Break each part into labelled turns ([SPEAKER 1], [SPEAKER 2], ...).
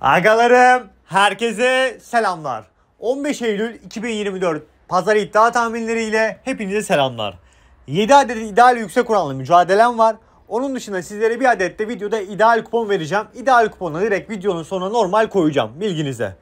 [SPEAKER 1] Agalarım, herkese selamlar. 15 Eylül 2024 pazar iddia tahminleriyle hepinize selamlar. 7 adet ideal yüksek oranlı mücadelem var. Onun dışında sizlere bir adet de videoda ideal kupon vereceğim. İdeal kuponu direkt videonun sonuna normal koyacağım bilginize.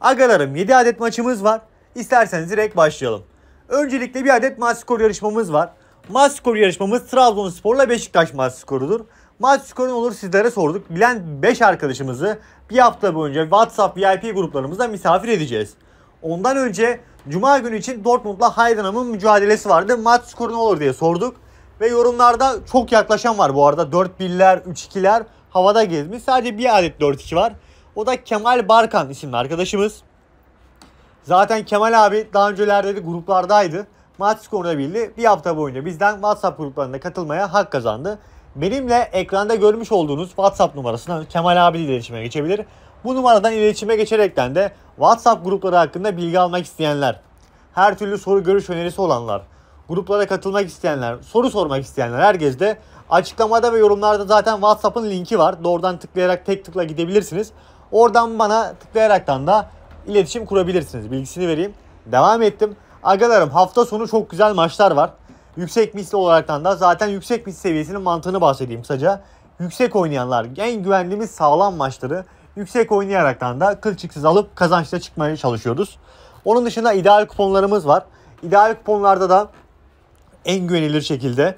[SPEAKER 1] Agalarım 7 adet maçımız var. İsterseniz direkt başlayalım. Öncelikle bir adet maç skor yarışmamız var. Maç skor yarışmamız Trabzonspor'la Beşiktaş maç skorudur. Maç skoru olur sizlere sorduk. Bilen 5 arkadaşımızı bir hafta boyunca WhatsApp VIP gruplarımızda misafir edeceğiz. Ondan önce Cuma günü için Dortmund'la Heidenheim'ın mücadelesi vardı. Maç skoru ne olur diye sorduk. Ve yorumlarda çok yaklaşan var bu arada. 4-1'ler, 3-2'ler havada gezmiş. Sadece bir adet 4-2 var. O da Kemal Barkan isimli arkadaşımız. Zaten Kemal abi daha öncelerde de gruplardaydı. Maç skorunu da bildi. Bir hafta boyunca bizden WhatsApp gruplarında katılmaya hak kazandı. Benimle ekranda görmüş olduğunuz WhatsApp numarasına Kemal abiyle iletişime geçebilir. Bu numaradan iletişime geçerekten de WhatsApp grupları hakkında bilgi almak isteyenler, her türlü soru görüş önerisi olanlar, gruplara katılmak isteyenler, soru sormak isteyenler herkes de açıklamada ve yorumlarda zaten WhatsApp'ın linki var. Doğrudan tıklayarak tek tıkla gidebilirsiniz. Oradan bana tıklayaraktan da iletişim kurabilirsiniz. Bilgisini vereyim. Devam ettim. Agalarım hafta sonu çok güzel maçlar var. Yüksek misli olaraktan da zaten yüksek misli seviyesinin mantığını bahsedeyim kısaca. Yüksek oynayanlar en güvenliğimiz sağlam maçları yüksek oynayaraktan da kılçıksız alıp kazançla çıkmaya çalışıyoruz. Onun dışında ideal kuponlarımız var. İdeal kuponlarda da en güvenilir şekilde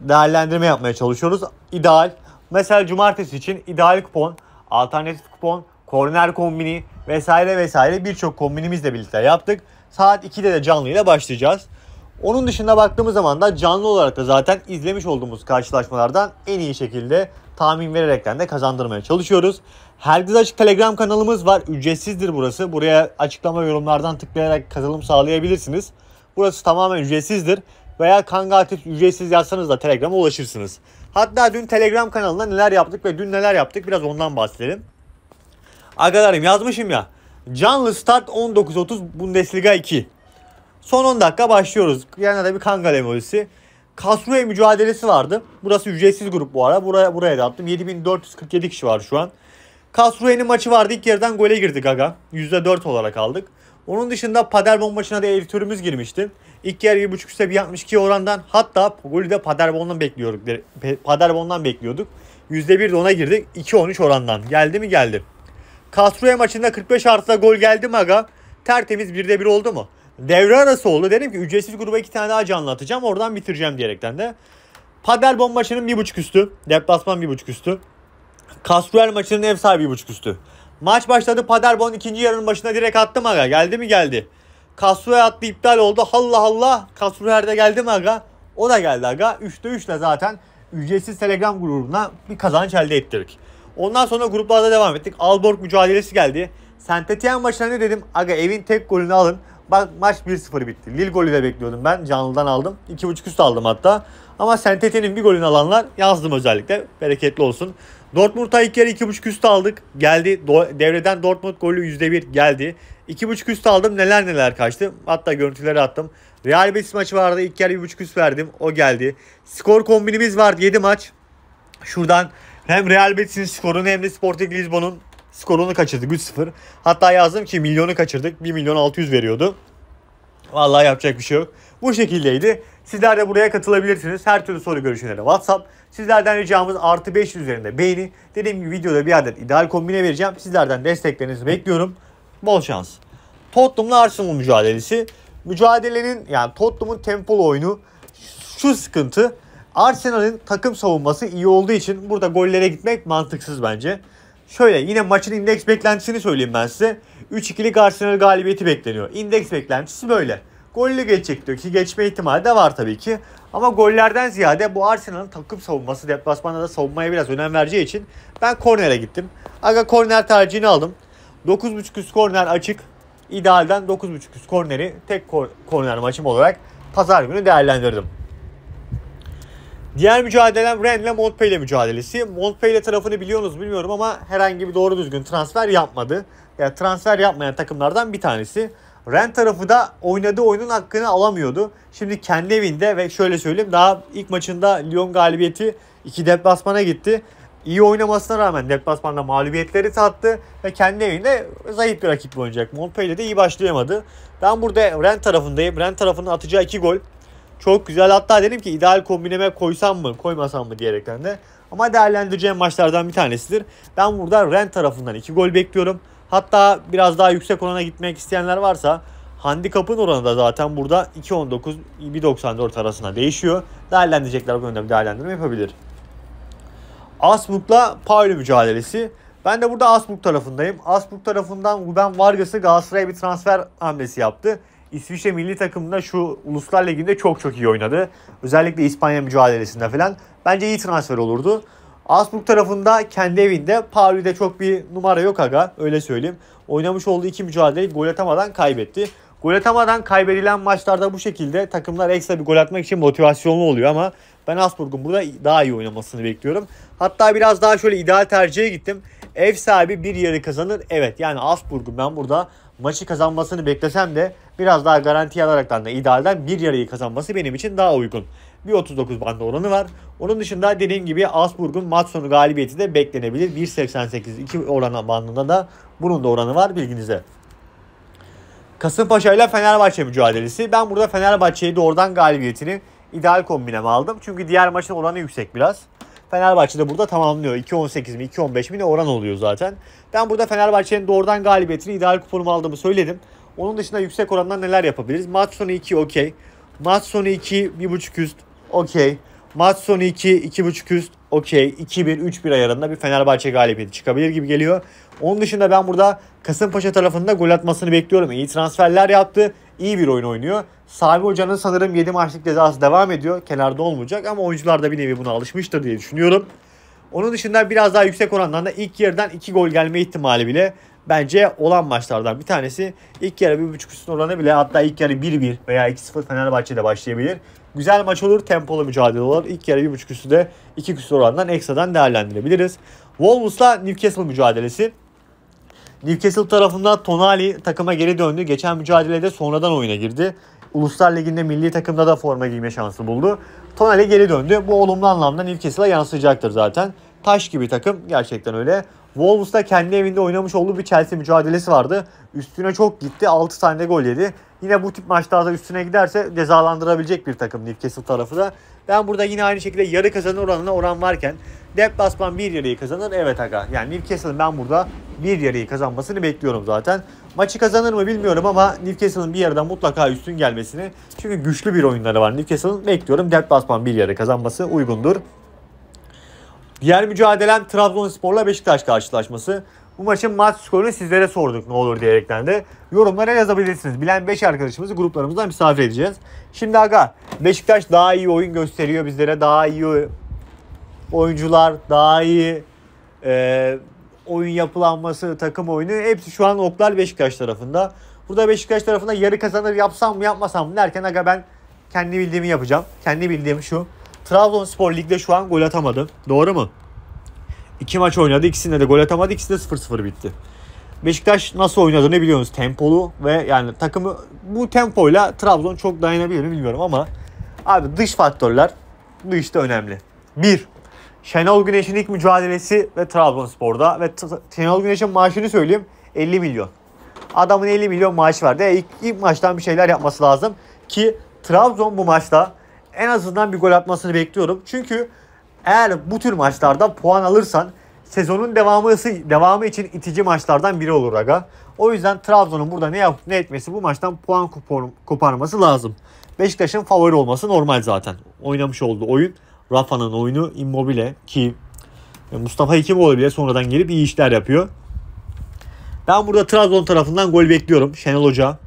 [SPEAKER 1] değerlendirme yapmaya çalışıyoruz. İdeal mesela cumartesi için ideal kupon, alternatif kupon, korner kombini vesaire vesaire birçok kombinimizle birlikte yaptık. Saat 2'de de canlıyla başlayacağız. Onun dışında baktığımız zaman da canlı olarak da zaten izlemiş olduğumuz karşılaşmalardan en iyi şekilde tahmin vererekten de kazandırmaya çalışıyoruz. Herkes Açık Telegram kanalımız var. Ücretsizdir burası. Buraya açıklama yorumlardan tıklayarak katılım sağlayabilirsiniz. Burası tamamen ücretsizdir. Veya Kanga Aktif ücretsiz yazsanız da Telegram'a ulaşırsınız. Hatta dün Telegram kanalında neler yaptık ve dün neler yaptık biraz ondan bahsedelim. Arkadaşlarım yazmışım ya. Canlı start 19.30 Bundesliga 2. Son 10 dakika başlıyoruz. Yanına da bir kangal emojisi. Kasruya mücadelesi vardı. Burası ücretsiz grup bu ara. Buraya, buraya da attım. 7447 kişi var şu an. Kasruya'nın maçı vardı. İlk yerden gole girdik aga. %4 olarak aldık. Onun dışında Paderborn maçına da editörümüz girmişti. İlk yer 1.5 üstte 1.62 orandan hatta golü de Paderborn'dan bekliyorduk. Paderborn'dan bekliyorduk. %1 de ona girdik. 2.13 orandan. Geldi mi geldi. Kasruya maçında 45 artıda gol geldi mi aga? Tertemiz 1'de 1 oldu mu? devre arası oldu. Dedim ki ücretsiz gruba iki tane daha canlı atacağım. Oradan bitireceğim diyerekten de. Paderborn maçının bir buçuk üstü. Deplasman bir buçuk üstü. Kastruel maçının ev sahibi bir buçuk üstü. Maç başladı Paderborn ikinci yarının başına direkt attı aga. Geldi mi geldi. Kastruel attı iptal oldu. Allah Allah. Kastruel de geldi mi aga? O da geldi aga. 3'te 3 ile zaten ücretsiz Telegram grubuna bir kazanç elde ettirdik. Ondan sonra gruplarda devam ettik. Alborg mücadelesi geldi. Saint Etienne maçına ne dedim? Aga evin tek golünü alın. Bak maç 1-0 bitti. Lille golü de bekliyordum ben. Canlıdan aldım. 2.5 üst aldım hatta. Ama Sentete'nin bir golünü alanlar yazdım özellikle. Bereketli olsun. Dortmund'a ilk kere 2.5 üst aldık. Geldi. Do- devreden Dortmund golü %1 geldi. 2.5 üst aldım. Neler neler kaçtı. Hatta görüntüleri attım. Real Betis maçı vardı. İlk kere 1.5 üst verdim. O geldi. Skor kombinimiz vardı. 7 maç. Şuradan hem Real Betis'in skorunu hem de Sporting Lisbon'un skorunu kaçırdık 3-0. Hatta yazdım ki milyonu kaçırdık. 1 milyon 600 veriyordu. Vallahi yapacak bir şey yok. Bu şekildeydi. Sizler de buraya katılabilirsiniz. Her türlü soru görüşünlere WhatsApp. Sizlerden ricamız artı 500 üzerinde beğeni. Dediğim gibi videoda bir adet ideal kombine vereceğim. Sizlerden desteklerinizi bekliyorum. Bol şans. Tottenham'la Arsenal mücadelesi. Mücadelenin yani Tottenham'ın tempolu oyunu şu sıkıntı. Arsenal'in takım savunması iyi olduğu için burada gollere gitmek mantıksız bence. Şöyle yine maçın indeks beklentisini söyleyeyim ben size. 3-2'lik Arsenal galibiyeti bekleniyor. İndeks beklentisi böyle. Gollü geçecek diyor ki geçme ihtimali de var tabii ki. Ama gollerden ziyade bu Arsenal'ın takım savunması deplasmanda da savunmaya biraz önem vereceği için ben kornere gittim. Aga korner tercihini aldım. 9.5 üst korner açık. İdealden 9.5 üst korneri tek korner maçım olarak pazar günü değerlendirdim. Diğer mücadelem Rennes ile Montpellier mücadelesi. Montpellier tarafını biliyorsunuz bilmiyorum ama herhangi bir doğru düzgün transfer yapmadı. Yani transfer yapmayan takımlardan bir tanesi. Ren tarafı da oynadığı oyunun hakkını alamıyordu. Şimdi kendi evinde ve şöyle söyleyeyim daha ilk maçında Lyon galibiyeti 2 deplasmana gitti. İyi oynamasına rağmen deplasmanda mağlubiyetleri sattı ve kendi evinde zayıf bir rakiple oynayacak. Montpellier de iyi başlayamadı. Ben burada Ren tarafındayım. Ren tarafının atacağı 2 gol çok güzel hatta dedim ki ideal kombineme koysam mı koymasam mı diyerekten de. Ama değerlendireceğim maçlardan bir tanesidir. Ben burada Ren tarafından 2 gol bekliyorum. Hatta biraz daha yüksek orana gitmek isteyenler varsa handikapın oranı da zaten burada 2.19 1.94 arasında değişiyor. Değerlendirecekler bu yönde bir değerlendirme yapabilir. Asmuk'la Pauli mücadelesi. Ben de burada Asmuk tarafındayım. Asmuk tarafından Ruben Vargas'ı Galatasaray'a bir transfer hamlesi yaptı. İsviçre milli takımında şu Uluslar Ligi'nde çok çok iyi oynadı. Özellikle İspanya mücadelesinde falan. Bence iyi transfer olurdu. Asburg tarafında kendi evinde Paris'de çok bir numara yok aga öyle söyleyeyim. Oynamış olduğu iki mücadeleyi gol atamadan kaybetti. Gol atamadan kaybedilen maçlarda bu şekilde takımlar ekstra bir gol atmak için motivasyonlu oluyor ama ben Asburg'un burada daha iyi oynamasını bekliyorum. Hatta biraz daha şöyle ideal tercihe gittim. Ev sahibi bir yarı kazanır. Evet yani Asburg'un ben burada maçı kazanmasını beklesem de biraz daha garanti alarak da idealden bir yarıyı kazanması benim için daha uygun. Bir 39 bandı oranı var. Onun dışında dediğim gibi Asburg'un maç sonu galibiyeti de beklenebilir. 1.88-2 oran bandında da bunun da oranı var bilginize. Kasımpaşa ile Fenerbahçe mücadelesi. Ben burada Fenerbahçe'yi doğrudan galibiyetini ideal kombinem aldım. Çünkü diğer maçın oranı yüksek biraz. Fenerbahçe de burada tamamlıyor. 2.18 mi 2.15 mi ne oran oluyor zaten. Ben burada Fenerbahçe'nin doğrudan galibiyetini ideal kuponumu aldığımı söyledim. Onun dışında yüksek orandan neler yapabiliriz? Maç sonu 2 okey. Maç sonu 2 1.5 üst okey. Maç sonu 2 2.5 üst okey. 2-1-3-1 ayarında bir Fenerbahçe galibiyeti çıkabilir gibi geliyor. Onun dışında ben burada Kasımpaşa tarafında gol atmasını bekliyorum. İyi transferler yaptı iyi bir oyun oynuyor. Sabi Hoca'nın sanırım 7 maçlık cezası devam ediyor. Kenarda olmayacak ama oyuncular da bir nevi buna alışmıştır diye düşünüyorum. Onun dışında biraz daha yüksek oranlarda ilk yarıdan 2 gol gelme ihtimali bile bence olan maçlardan bir tanesi. İlk yarı 1.5 üstün oranı bile hatta ilk yarı 1-1 veya 2-0 Fenerbahçe'de başlayabilir. Güzel maç olur, tempolu mücadele olur. İlk yarı 1.5 üstü de 2 küsur orandan ekstradan değerlendirebiliriz. Wolves'la Newcastle mücadelesi. Newcastle tarafından Tonali takıma geri döndü. Geçen mücadelede sonradan oyuna girdi. Uluslar Ligi'nde milli takımda da forma giyme şansı buldu. Tonali geri döndü. Bu olumlu anlamda Newcastle'a yansıyacaktır zaten. Taş gibi takım gerçekten öyle. Wolves'ta kendi evinde oynamış olduğu bir Chelsea mücadelesi vardı. Üstüne çok gitti. 6 tane gol yedi. Yine bu tip maçlarda üstüne giderse cezalandırabilecek bir takım Newcastle tarafı da. Ben burada yine aynı şekilde yarı kazanır oranına oran varken deplasman bir yarıyı kazanır. Evet aga. Yani Newcastle'ın ben burada bir yarıyı kazanmasını bekliyorum zaten. Maçı kazanır mı bilmiyorum ama Newcastle'ın bir yarıdan mutlaka üstün gelmesini çünkü güçlü bir oyunları var Newcastle'ın bekliyorum. dert basman bir yarı kazanması uygundur. Diğer mücadelem Trabzonspor'la Beşiktaş karşılaşması. Bu maçın maç skorunu sizlere sorduk ne olur diyerekten de. Yorumlara yazabilirsiniz. Bilen 5 arkadaşımızı gruplarımızdan misafir edeceğiz. Şimdi aga Beşiktaş daha iyi oyun gösteriyor bizlere. Daha iyi oyuncular, daha iyi e, oyun yapılanması, takım oyunu hepsi şu an oklar Beşiktaş tarafında. Burada Beşiktaş tarafında yarı kazanır yapsam mı yapmasam mı derken aga ben kendi bildiğimi yapacağım. Kendi bildiğim şu. Trabzonspor ligde şu an gol atamadı. Doğru mu? İki maç oynadı. ikisinde de gol atamadı. İkisi de 0-0 bitti. Beşiktaş nasıl oynadığını biliyorsunuz. Tempolu ve yani takımı bu tempoyla Trabzon çok dayanabilir mi bilmiyorum ama abi dış faktörler bu işte önemli. Bir, Şenol Güneş'in ilk mücadelesi ve Trabzonspor'da ve Şenol Güneş'in maaşını söyleyeyim 50 milyon. Adamın 50 milyon maaşı vardı. E ilk, maçtan bir şeyler yapması lazım ki Trabzon bu maçta en azından bir gol atmasını bekliyorum. Çünkü eğer bu tür maçlarda puan alırsan sezonun devamı devamı için itici maçlardan biri olur aga. O yüzden Trabzon'un burada ne yapıp ne etmesi bu maçtan puan kopar, koparması lazım. Beşiktaş'ın favori olması normal zaten. Oynamış olduğu oyun. Rafa'nın oyunu Immobile ki e, Mustafa Hekimoğlu bile sonradan gelip iyi işler yapıyor. Ben burada Trabzon tarafından gol bekliyorum. Şenol Hoca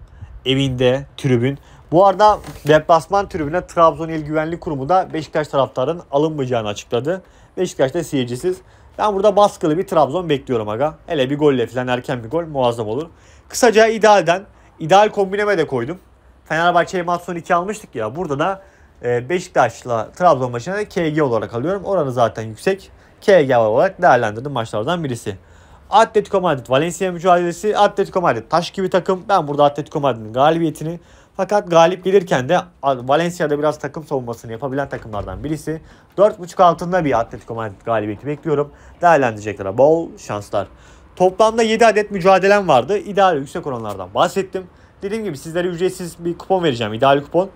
[SPEAKER 1] evinde tribün. Bu arada deplasman tribüne Trabzon İl Güvenlik Kurumu da Beşiktaş taraftarın alınmayacağını açıkladı. Beşiktaş da seyircisiz. Ben burada baskılı bir Trabzon bekliyorum aga. Hele bir golle falan erken bir gol muazzam olur. Kısaca idealden ideal kombineme de koydum. Fenerbahçe'ye maç sonu 2 almıştık ya. Burada da ee, Beşiktaş'la Trabzon maçında KG olarak alıyorum. Oranı zaten yüksek. KG olarak değerlendirdim maçlardan birisi. Atletico Madrid Valencia mücadelesi. Atletico Madrid taş gibi takım. Ben burada Atletico Madrid'in galibiyetini fakat galip gelirken de Valencia'da biraz takım savunmasını yapabilen takımlardan birisi. 4.5 altında bir Atletico Madrid galibiyeti bekliyorum. Değerlendirecekler, bol şanslar. Toplamda 7 adet mücadelem vardı. İdeal yüksek oranlardan bahsettim. Dediğim gibi sizlere ücretsiz bir kupon vereceğim. İdeal kupon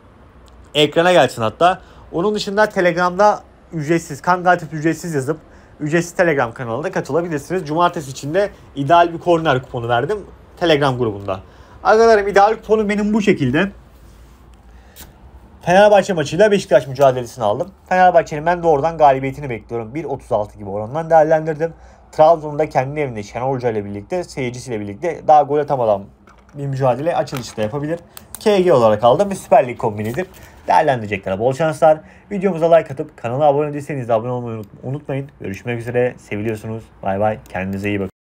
[SPEAKER 1] ekrana gelsin hatta. Onun dışında Telegram'da ücretsiz, Kangaltip ücretsiz yazıp ücretsiz Telegram kanalına katılabilirsiniz. Cumartesi için de ideal bir korner kuponu verdim Telegram grubunda. Arkadaşlarım ideal kuponu benim bu şekilde. Fenerbahçe maçıyla Beşiktaş mücadelesini aldım. Fenerbahçe'nin ben doğrudan galibiyetini bekliyorum. 1.36 gibi oranından değerlendirdim. Trabzon'da kendi evinde Şenol Hoca ile birlikte, seyircisiyle birlikte daha gol atamadan bir mücadele açılışta yapabilir. KG olarak aldım bir Süper Lig kombinidir. Değerlendirecekler. Bol şanslar. Videomuza like atıp kanala abone değilseniz de abone olmayı unutmayın. Görüşmek üzere. Seviliyorsunuz. Bay bay. Kendinize iyi bakın.